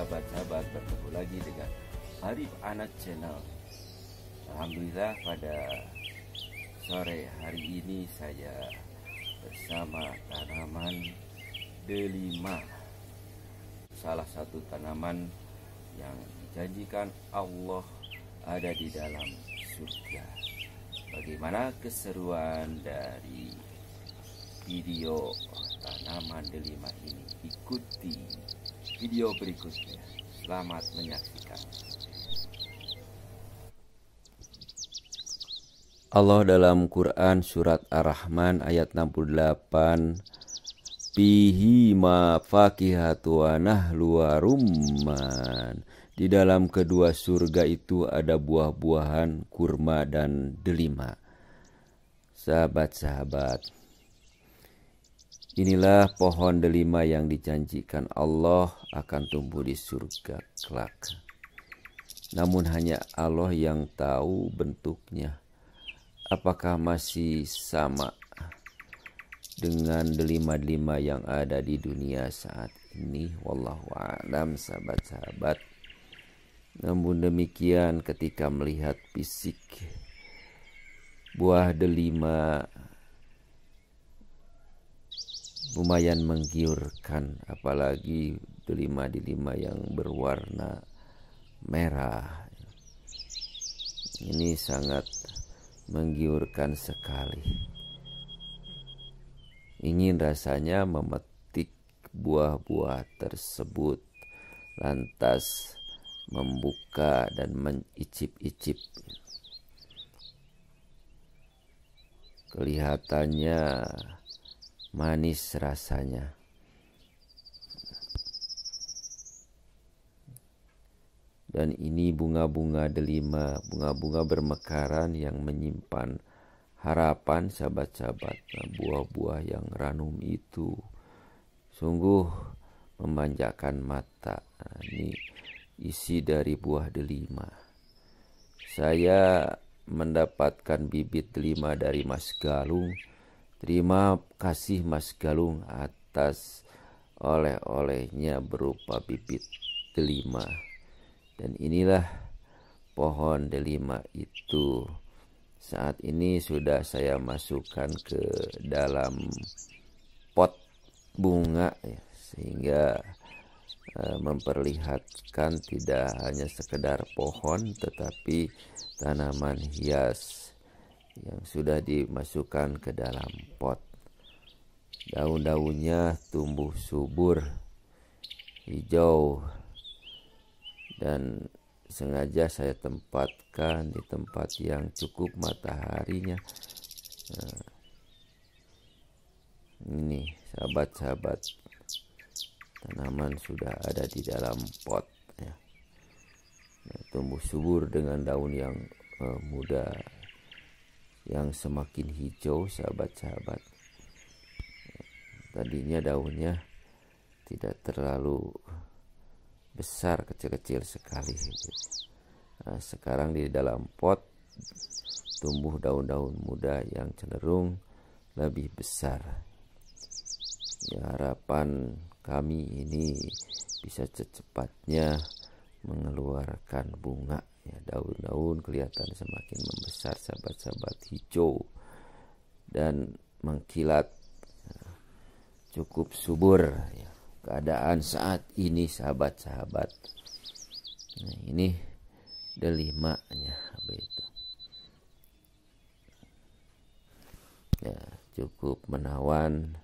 sahabat-sahabat bertemu lagi dengan Arif Anak Channel Alhamdulillah pada sore hari ini saya bersama tanaman delima Salah satu tanaman yang dijanjikan Allah ada di dalam surga Bagaimana keseruan dari video tanaman delima ini ikuti video berikutnya. Selamat menyaksikan. Allah dalam Quran surat Ar-Rahman ayat 68 pihi ma fakihatu nahlu rumman Di dalam kedua surga itu ada buah-buahan kurma dan delima Sahabat-sahabat Inilah pohon delima yang dijanjikan Allah akan tumbuh di surga kelak. Namun hanya Allah yang tahu bentuknya. Apakah masih sama dengan delima-delima yang ada di dunia saat ini? Wallahu a'lam sahabat-sahabat. Namun demikian ketika melihat fisik buah delima lumayan menggiurkan apalagi delima-delima yang berwarna merah ini sangat menggiurkan sekali ingin rasanya memetik buah-buah tersebut lantas membuka dan mencicip-icip kelihatannya manis rasanya. Dan ini bunga-bunga delima, bunga-bunga bermekaran yang menyimpan harapan sahabat-sahabat. Nah, buah-buah yang ranum itu sungguh memanjakan mata. Nah, ini isi dari buah delima. Saya mendapatkan bibit delima dari Mas Galung Terima kasih Mas Galung atas oleh-olehnya berupa bibit delima. Dan inilah pohon delima itu. Saat ini sudah saya masukkan ke dalam pot bunga ya, sehingga eh, memperlihatkan tidak hanya sekedar pohon tetapi tanaman hias yang sudah dimasukkan ke dalam pot. Daun-daunnya tumbuh subur, hijau, dan sengaja saya tempatkan di tempat yang cukup mataharinya. Nah, ini sahabat-sahabat tanaman sudah ada di dalam pot ya. Nah, tumbuh subur dengan daun yang uh, muda yang semakin hijau sahabat-sahabat tadinya daunnya tidak terlalu besar kecil-kecil sekali nah, sekarang di dalam pot tumbuh daun-daun muda yang cenderung lebih besar ya, harapan kami ini bisa secepatnya mengeluarkan bunga ya daun-daun kelihatan semakin membesar sahabat hijau dan mengkilat ya, cukup subur ya. keadaan saat ini sahabat-sahabat nah, ini delimanya itu ya cukup menawan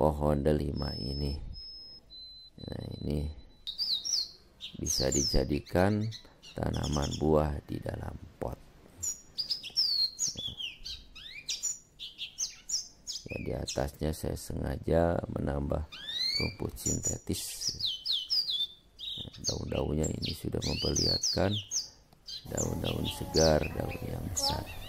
pohon delima ini nah ini bisa dijadikan tanaman buah di dalam pot ya di atasnya saya sengaja menambah rumput sintetis daun-daunnya ini sudah memperlihatkan daun-daun segar daun yang besar